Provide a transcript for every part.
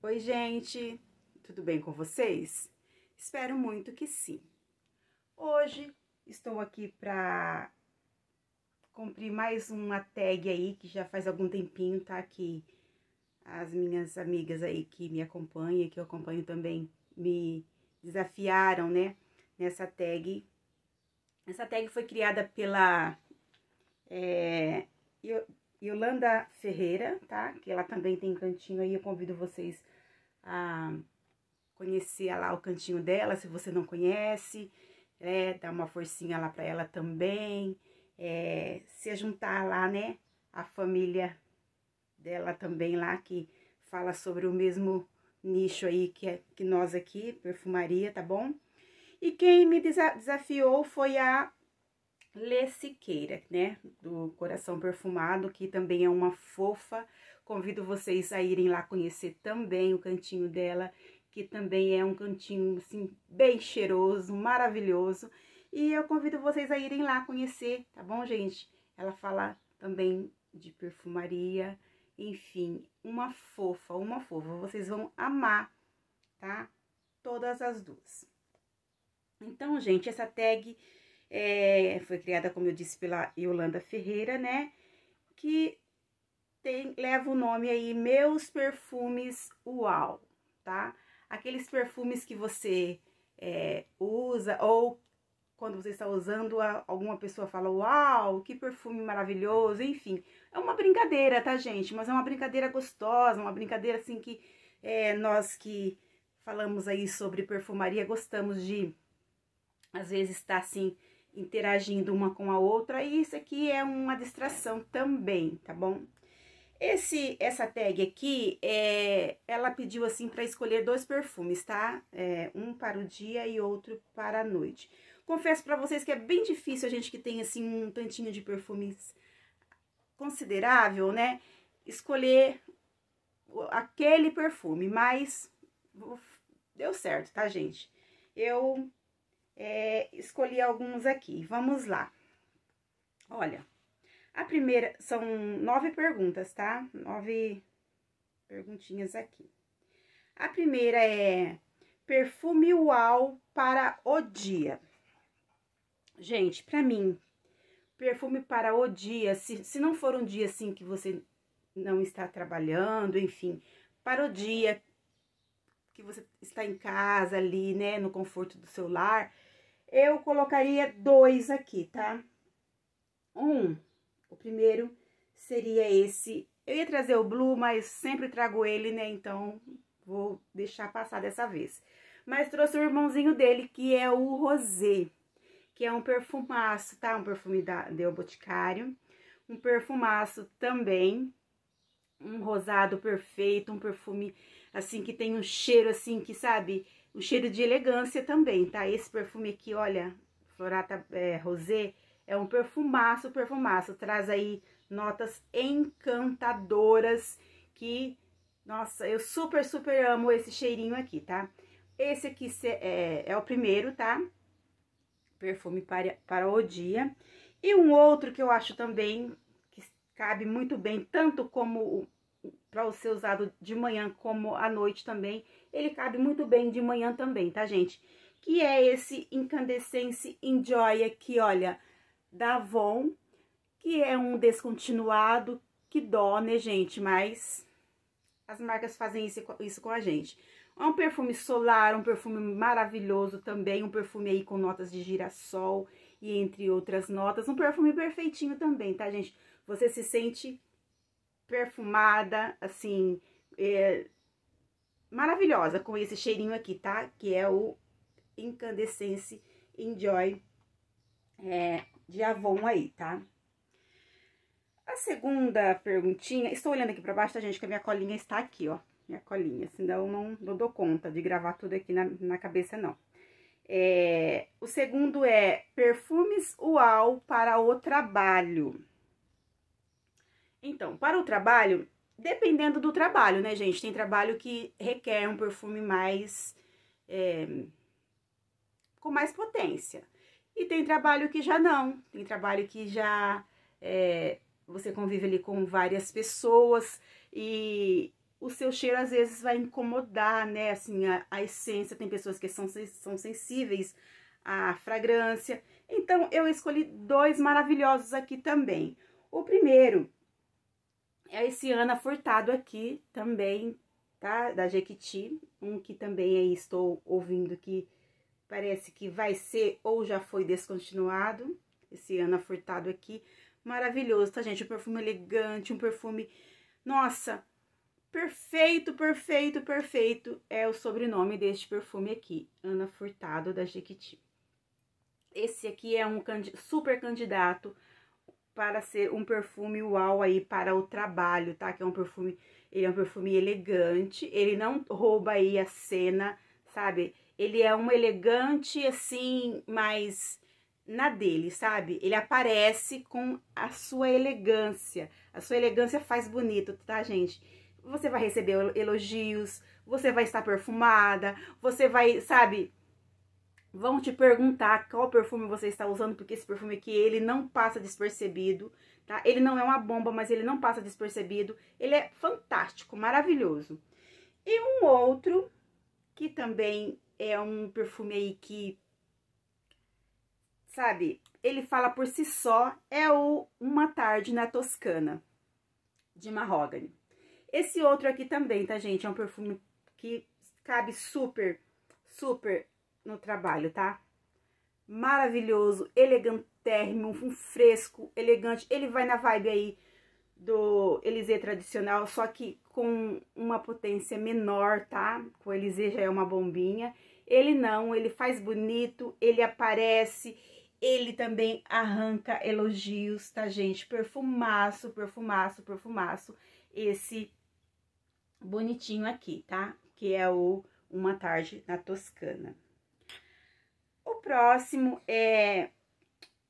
Oi, gente! Tudo bem com vocês? Espero muito que sim. Hoje estou aqui para cumprir mais uma tag aí que já faz algum tempinho, tá? Que as minhas amigas aí que me acompanham que eu acompanho também me desafiaram, né? Nessa tag. Essa tag foi criada pela é, Yolanda Ferreira, tá? Que ela também tem cantinho aí, eu convido vocês a conhecer lá o cantinho dela, se você não conhece, né? Dar uma forcinha lá para ela também, é, se juntar lá, né? A família dela também lá, que fala sobre o mesmo nicho aí que, é, que nós aqui, perfumaria, tá bom? E quem me desafiou foi a Lê Siqueira, né? Do Coração Perfumado, que também é uma fofa, Convido vocês a irem lá conhecer também o cantinho dela, que também é um cantinho assim, bem cheiroso, maravilhoso. E eu convido vocês a irem lá conhecer, tá bom, gente? Ela fala também de perfumaria, enfim, uma fofa, uma fofa. Vocês vão amar, tá? Todas as duas. Então, gente, essa tag é, foi criada, como eu disse, pela Yolanda Ferreira, né? Que tem, leva o nome aí Meus Perfumes Uau, tá? Aqueles perfumes que você é, usa ou quando você está usando, alguma pessoa fala, uau, que perfume maravilhoso, enfim. É uma brincadeira, tá, gente? Mas é uma brincadeira gostosa, uma brincadeira, assim, que é, nós que falamos aí sobre perfumaria gostamos de, às vezes, estar, assim, interagindo uma com a outra. E isso aqui é uma distração também, tá bom? Esse, essa tag aqui, é, ela pediu assim para escolher dois perfumes, tá? É, um para o dia e outro para a noite. Confesso para vocês que é bem difícil a gente que tem assim um tantinho de perfumes considerável, né? Escolher aquele perfume, mas deu certo, tá, gente? Eu é, escolhi alguns aqui, vamos lá. Olha, a primeira, são nove perguntas, tá? Nove perguntinhas aqui. A primeira é perfume uau para o dia. Gente, para mim, perfume para o dia, se, se não for um dia assim que você não está trabalhando, enfim, para o dia que você está em casa ali, né, no conforto do seu lar, eu colocaria dois aqui, tá? Um o primeiro seria esse. Eu ia trazer o blue, mas sempre trago ele, né? Então, vou deixar passar dessa vez. Mas trouxe o irmãozinho dele, que é o rosé, que é um perfumaço, tá? Um perfume da Del Boticário. Um perfumaço também. Um rosado perfeito, um perfume, assim, que tem um cheiro, assim, que, sabe? Um cheiro de elegância também, tá? Esse perfume aqui, olha, Florata é, Rosé é um perfumaço, perfumaço. Traz aí notas encantadoras que, nossa, eu super, super amo esse cheirinho aqui, tá? Esse aqui é, é o primeiro, tá? Perfume para, para o dia. E um outro que eu acho também que cabe muito bem, tanto como para ser usado de manhã como à noite também. Ele cabe muito bem de manhã também, tá, gente? Que é esse Incandescence Enjoy aqui, olha da Avon, que é um descontinuado, que dó, né, gente? Mas as marcas fazem isso, isso com a gente. É um perfume solar, um perfume maravilhoso também, um perfume aí com notas de girassol e entre outras notas. Um perfume perfeitinho também, tá, gente? Você se sente perfumada, assim, é, maravilhosa com esse cheirinho aqui, tá? Que é o Incandescence Enjoy é, de Avon aí, tá? A segunda perguntinha, estou olhando aqui para baixo, tá, gente? Que a minha colinha está aqui, ó. Minha colinha, senão eu não, não dou conta de gravar tudo aqui na, na cabeça, não. É, o segundo é perfumes UAU para o trabalho. Então, para o trabalho, dependendo do trabalho, né, gente? Tem trabalho que requer um perfume mais... É, com mais potência. E tem trabalho que já não, tem trabalho que já é, você convive ali com várias pessoas e o seu cheiro às vezes vai incomodar, né? Assim, a, a essência, tem pessoas que são, são sensíveis à fragrância. Então, eu escolhi dois maravilhosos aqui também. O primeiro é esse Ana Furtado aqui, também, tá? Da Jequiti, um que também aí estou ouvindo que parece que vai ser ou já foi descontinuado, esse Ana Furtado aqui, maravilhoso, tá gente? Um perfume elegante, um perfume, nossa, perfeito, perfeito, perfeito, é o sobrenome deste perfume aqui, Ana Furtado da Jequiti. Esse aqui é um super candidato para ser um perfume uau aí para o trabalho, tá? Que é um perfume, ele é um perfume elegante, ele não rouba aí a cena, sabe? ele é um elegante assim, mas na dele, sabe? Ele aparece com a sua elegância. A sua elegância faz bonito, tá, gente? Você vai receber elogios, você vai estar perfumada, você vai, sabe? Vão te perguntar qual perfume você está usando, porque esse perfume aqui, ele não passa despercebido, tá? Ele não é uma bomba, mas ele não passa despercebido. Ele é fantástico, maravilhoso. E um outro que também é um perfume aí que, sabe, ele fala por si só, é o Uma Tarde na Toscana, de Mahogany. Esse outro aqui também, tá, gente? É um perfume que cabe super, super no trabalho, tá? Maravilhoso, elegantérrimo, um fresco, elegante. Ele vai na vibe aí do Elysée tradicional, só que com uma potência menor, tá? O Elysée já é uma bombinha. Ele não, ele faz bonito, ele aparece, ele também arranca elogios, tá, gente? Perfumaço, perfumaço, perfumaço. Esse bonitinho aqui, tá? Que é o Uma Tarde na Toscana. O próximo é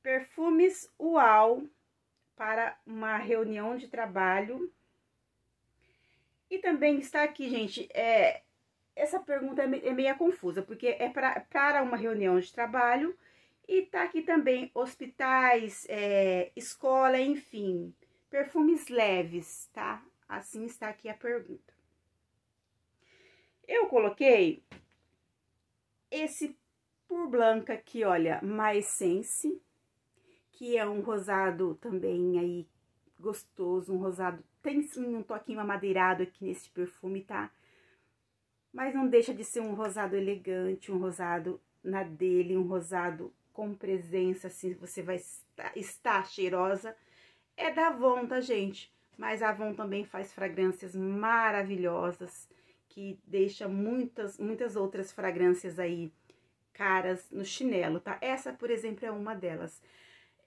Perfumes Uau para uma reunião de trabalho. E também está aqui, gente, é, essa pergunta é, é meia confusa, porque é pra, para uma reunião de trabalho e está aqui também hospitais, é, escola, enfim, perfumes leves, tá? Assim está aqui a pergunta. Eu coloquei esse por Blanca aqui, olha, mais sense que é um rosado também aí gostoso, um rosado, tem sim um toquinho amadeirado aqui nesse perfume, tá? Mas não deixa de ser um rosado elegante, um rosado na dele, um rosado com presença, assim, você vai estar, cheirosa. É da Avon, tá, gente? Mas a Avon também faz fragrâncias maravilhosas, que deixa muitas, muitas outras fragrâncias aí caras no chinelo, tá? Essa, por exemplo, é uma delas.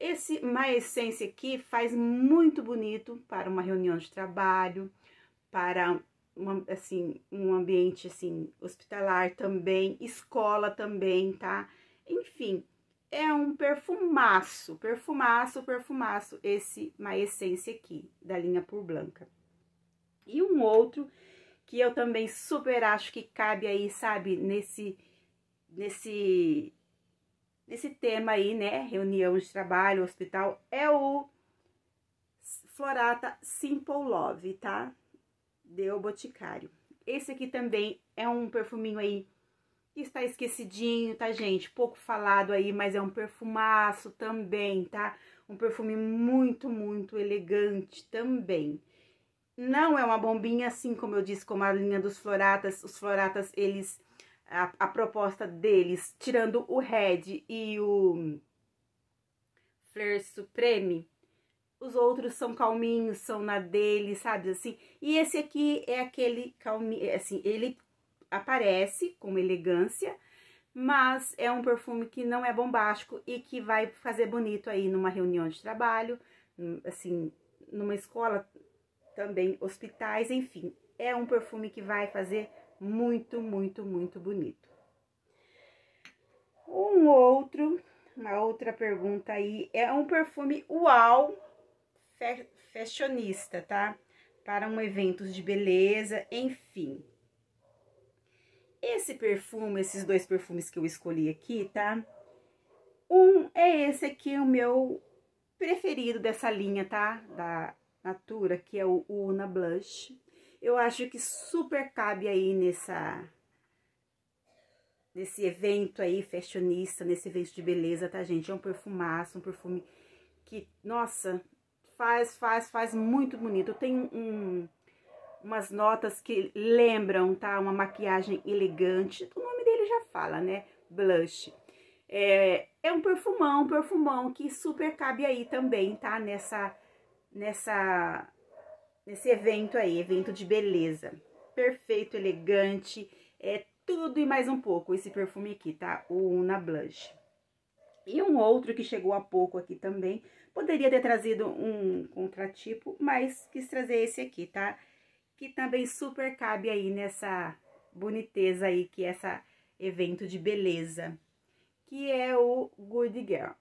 Esse Essence aqui faz muito bonito para uma reunião de trabalho, para uma, assim, um ambiente assim hospitalar também, escola também, tá? Enfim, é um perfumaço, perfumaço, perfumaço esse Essence aqui, da linha Pur Blanca. E um outro que eu também super acho que cabe aí, sabe, nesse nesse nesse tema aí, né? Reunião de trabalho, hospital, é o Florata Simple Love, tá? Deu Boticário. Esse aqui também é um perfuminho aí que está esquecidinho, tá, gente? Pouco falado aí, mas é um perfumaço também, tá? Um perfume muito, muito elegante também. Não é uma bombinha, assim como eu disse, como a linha dos floratas. Os floratas, eles a, a proposta deles, tirando o Red e o Flair Supreme, os outros são calminhos, são na dele, sabe assim? E esse aqui é aquele calminho, é, assim, ele aparece com elegância, mas é um perfume que não é bombástico e que vai fazer bonito aí numa reunião de trabalho, hum, assim, numa escola, também hospitais, enfim. É um perfume que vai fazer muito, muito, muito bonito. Um outro, uma outra pergunta aí, é um perfume uau fashionista, tá? Para um evento de beleza, enfim. Esse perfume, esses dois perfumes que eu escolhi aqui, tá? Um é esse aqui, o meu preferido dessa linha, tá? Da Natura, que é o Una Blush. Eu acho que super cabe aí nessa nesse evento aí fashionista, nesse evento de beleza, tá, gente? É um perfumaço, um perfume que, nossa, faz, faz, faz muito bonito. Tem um, umas notas que lembram, tá? Uma maquiagem elegante. O nome dele já fala, né? Blush. É, é um perfumão, um perfumão que super cabe aí também, tá? Nessa, nessa nesse evento aí, evento de beleza. Perfeito, elegante, é tudo e mais um pouco esse perfume aqui, tá? O Una Blush. E um outro que chegou há pouco aqui também, poderia ter trazido um contratipo, mas quis trazer esse aqui, tá? Que também super cabe aí nessa boniteza aí, que é essa evento de beleza, que é o Good Girl.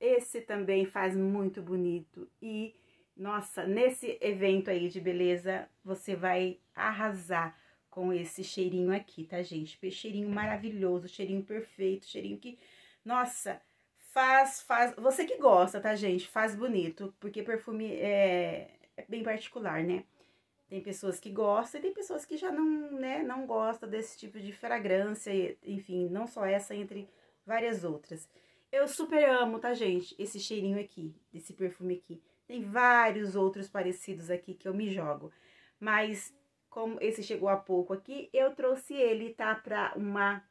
Esse também faz muito bonito e nossa, nesse evento aí de beleza, você vai arrasar com esse cheirinho aqui, tá, gente? Cheirinho maravilhoso, cheirinho perfeito, cheirinho que... Nossa, faz, faz... Você que gosta, tá, gente? Faz bonito, porque perfume é, é bem particular, né? Tem pessoas que gostam e tem pessoas que já não, né, não gostam desse tipo de fragrância, enfim, não só essa, entre várias outras. Eu super amo, tá, gente? Esse cheirinho aqui, desse perfume aqui. Tem vários outros parecidos aqui que eu me jogo. Mas como esse chegou há pouco aqui, eu trouxe ele, tá? Pra uma,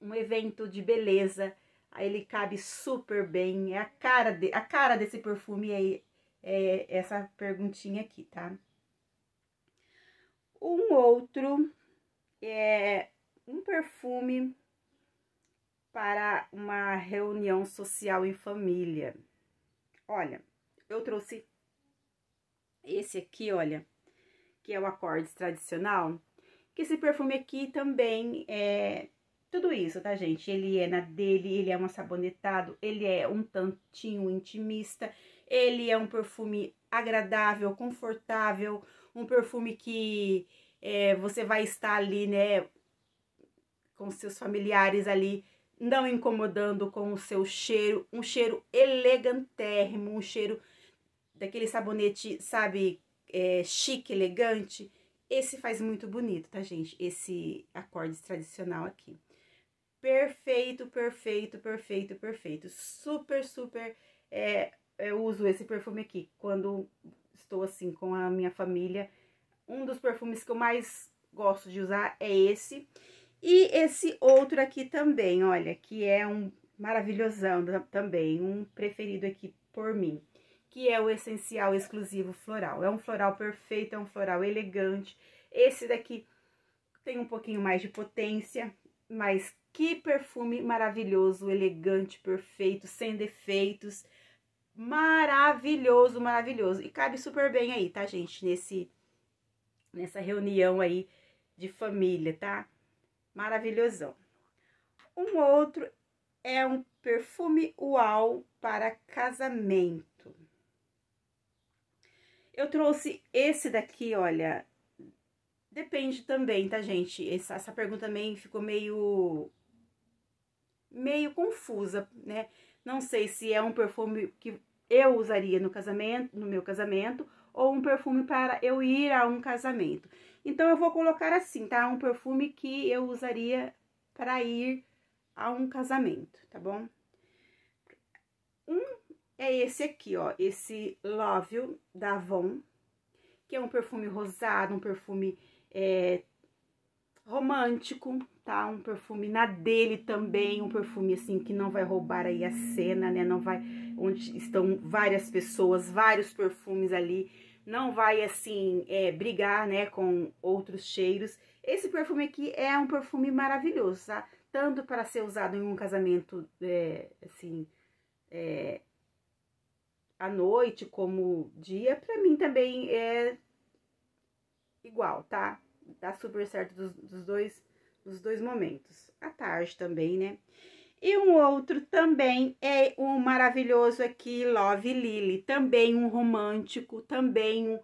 um evento de beleza. Aí ele cabe super bem. É a cara, de, a cara desse perfume aí, é essa perguntinha aqui, tá? Um outro é um perfume para uma reunião social em família. Olha, eu trouxe esse aqui, olha, que é o acordes tradicional, que esse perfume aqui também é tudo isso, tá, gente? Ele é na dele, ele é um sabonetado, ele é um tantinho intimista, ele é um perfume agradável, confortável, um perfume que é, você vai estar ali, né, com seus familiares ali, não incomodando com o seu cheiro, um cheiro elegantérrimo, um cheiro daquele sabonete, sabe, é, chique, elegante. Esse faz muito bonito, tá, gente? Esse acorde tradicional aqui. Perfeito, perfeito, perfeito, perfeito. Super, super... É, eu uso esse perfume aqui quando estou, assim, com a minha família. Um dos perfumes que eu mais gosto de usar é esse. E esse outro aqui também, olha, que é um maravilhosão também, um preferido aqui por mim que é o essencial exclusivo floral. É um floral perfeito, é um floral elegante. Esse daqui tem um pouquinho mais de potência, mas que perfume maravilhoso, elegante, perfeito, sem defeitos. Maravilhoso, maravilhoso. E cabe super bem aí, tá, gente? Nesse nessa reunião aí de família, tá? Maravilhosão. Um outro é um perfume uau para casamento. Eu trouxe esse daqui, olha, depende também, tá, gente? Essa, essa pergunta também ficou meio, meio confusa, né? Não sei se é um perfume que eu usaria no casamento, no meu casamento, ou um perfume para eu ir a um casamento. Então, eu vou colocar assim, tá? Um perfume que eu usaria para ir a um casamento, tá bom? Um é esse aqui, ó, esse Love You da Avon, que é um perfume rosado, um perfume é, romântico, tá? Um perfume na dele também, um perfume assim que não vai roubar aí a cena, né? Não vai onde estão várias pessoas, vários perfumes ali, não vai assim é, brigar, né, com outros cheiros. Esse perfume aqui é um perfume maravilhoso, tá? Tanto para ser usado em um casamento, é, assim, é, a noite como dia, para mim também é igual, tá? Dá super certo dos, dos, dois, dos dois momentos. A tarde também, né? E um outro também é um maravilhoso aqui, Love Lily, também um romântico, também um,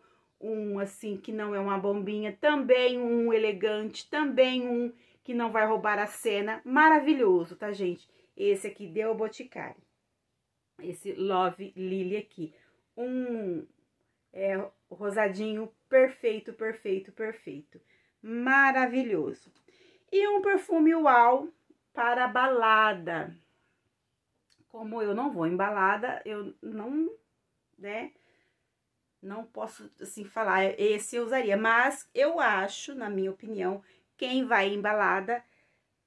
um assim que não é uma bombinha, também um elegante, também um que não vai roubar a cena. Maravilhoso, tá, gente? Esse aqui deu o Boticário esse Love Lily aqui. Um é, rosadinho perfeito, perfeito, perfeito. Maravilhoso. E um perfume uau para balada. Como eu não vou em balada, eu não, né, não posso, assim, falar esse eu usaria. Mas eu acho, na minha opinião, quem vai em balada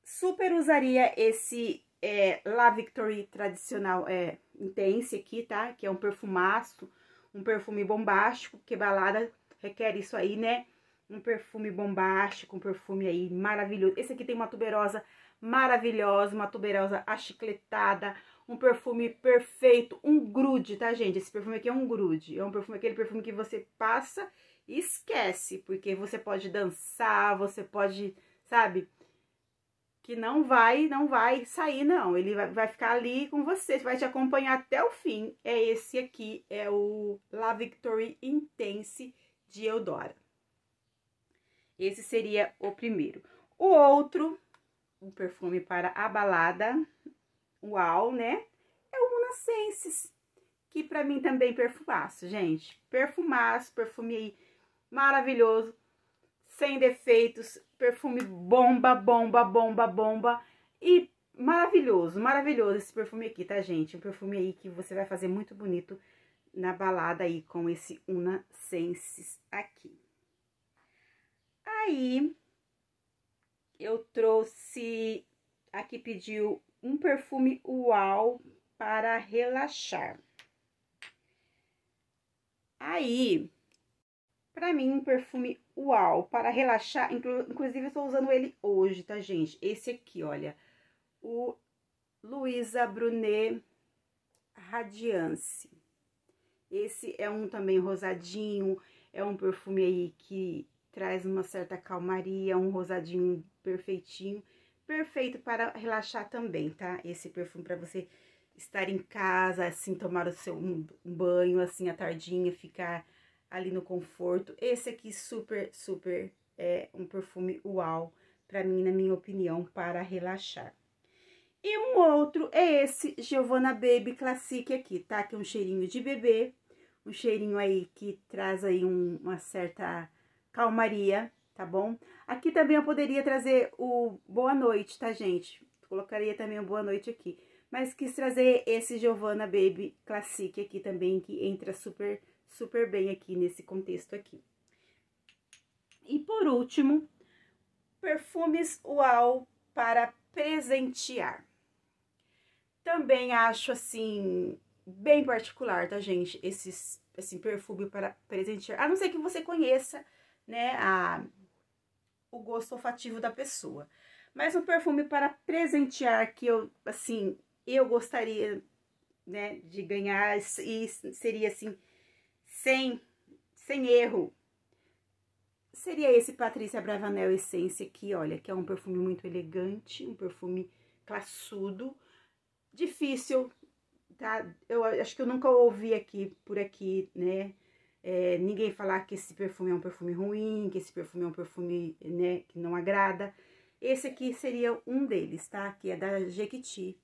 super usaria esse é, La Victory tradicional, é, Intense aqui, tá? Que é um perfumaço, um perfume bombástico, porque balada requer isso aí, né? Um perfume bombástico, um perfume aí maravilhoso. Esse aqui tem uma tuberosa maravilhosa, uma tuberosa achicletada, um perfume perfeito, um grude, tá, gente? Esse perfume aqui é um grude, é um perfume, aquele perfume que você passa e esquece, porque você pode dançar, você pode, sabe, que não vai, não vai sair não, ele vai, vai ficar ali com você, vai te acompanhar até o fim. É esse aqui, é o La Victory Intense de Eudora. Esse seria o primeiro. O outro, um perfume para a balada, uau, né? É o Renascences, que para mim também perfumaço, gente. Perfumaço, perfume aí maravilhoso, sem defeitos, Perfume bomba, bomba, bomba, bomba. E maravilhoso, maravilhoso esse perfume aqui, tá, gente? Um perfume aí que você vai fazer muito bonito na balada aí com esse Una Senses aqui. Aí, eu trouxe... Aqui pediu um perfume Uau para relaxar. Aí, Pra mim, um perfume uau, para relaxar. Inclusive, eu tô usando ele hoje, tá, gente? Esse aqui, olha. O Luisa Brunet Radiance. Esse é um também rosadinho, é um perfume aí que traz uma certa calmaria, um rosadinho perfeitinho. Perfeito para relaxar também, tá? Esse perfume para você estar em casa, assim, tomar o seu um banho, assim, à tardinha, ficar ali no conforto. Esse aqui super, super é um perfume uau, para mim, na minha opinião, para relaxar. E um outro é esse Giovanna Baby Classic aqui, tá? Que é um cheirinho de bebê, um cheirinho aí que traz aí um, uma certa calmaria, tá bom? Aqui também eu poderia trazer o Boa Noite, tá, gente? Colocaria também o Boa Noite aqui. Mas quis trazer esse Giovanna Baby Classic aqui também, que entra super super bem aqui nesse contexto aqui. E por último, perfumes UAU para presentear. Também acho assim bem particular, tá, gente? Esses assim perfume para presentear. A não ser que você conheça, né, a o gosto olfativo da pessoa. Mas um perfume para presentear que eu assim, eu gostaria, né, de ganhar e seria assim sem, sem erro. Seria esse Patrícia Bravanel Essence aqui, olha, que é um perfume muito elegante, um perfume classudo, difícil, tá? Eu acho que eu nunca ouvi aqui, por aqui, né? É, ninguém falar que esse perfume é um perfume ruim, que esse perfume é um perfume, né, que não agrada. Esse aqui seria um deles, tá? Que é da Jequiti,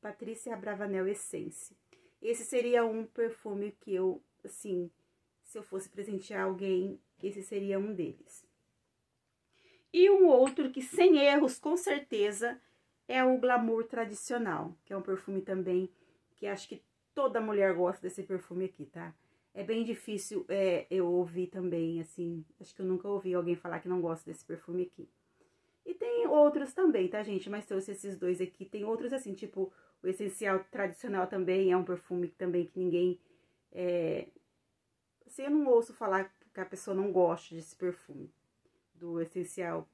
Patrícia Bravanel Essence. Esse seria um perfume que eu assim, se eu fosse presentear alguém, esse seria um deles. E um outro que, sem erros, com certeza, é o Glamour Tradicional, que é um perfume também que acho que toda mulher gosta desse perfume aqui, tá? É bem difícil é, eu ouvir também, assim, acho que eu nunca ouvi alguém falar que não gosta desse perfume aqui. E tem outros também, tá, gente? Mas trouxe esses dois aqui. Tem outros, assim, tipo, o Essencial Tradicional também é um perfume também que ninguém é, assim, eu não ouço falar que a pessoa não gosta desse perfume, do essencial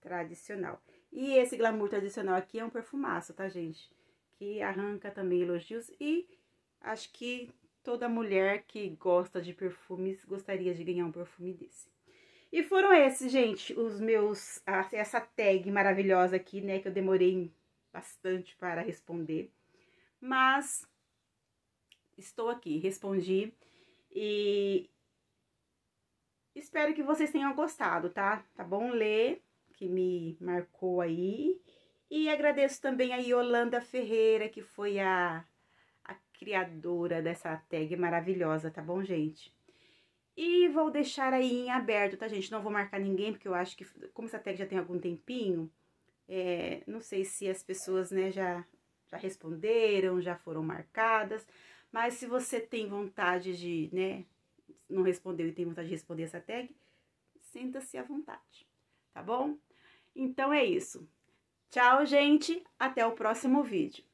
tradicional. E esse glamour tradicional aqui é um perfumaço, tá, gente? Que arranca também elogios e acho que toda mulher que gosta de perfumes gostaria de ganhar um perfume desse. E foram esses, gente, os meus, essa tag maravilhosa aqui, né, que eu demorei bastante para responder. Mas estou aqui, respondi e espero que vocês tenham gostado, tá? Tá bom? Lê, que me marcou aí. E agradeço também a Yolanda Ferreira, que foi a, a criadora dessa tag maravilhosa, tá bom, gente? E vou deixar aí em aberto, tá, gente? Não vou marcar ninguém, porque eu acho que, como essa tag já tem algum tempinho, é, não sei se as pessoas, né, já, já responderam, já foram marcadas, mas se você tem vontade de, né, não respondeu e tem vontade de responder essa tag, sinta-se à vontade, tá bom? Então é isso. Tchau, gente. Até o próximo vídeo.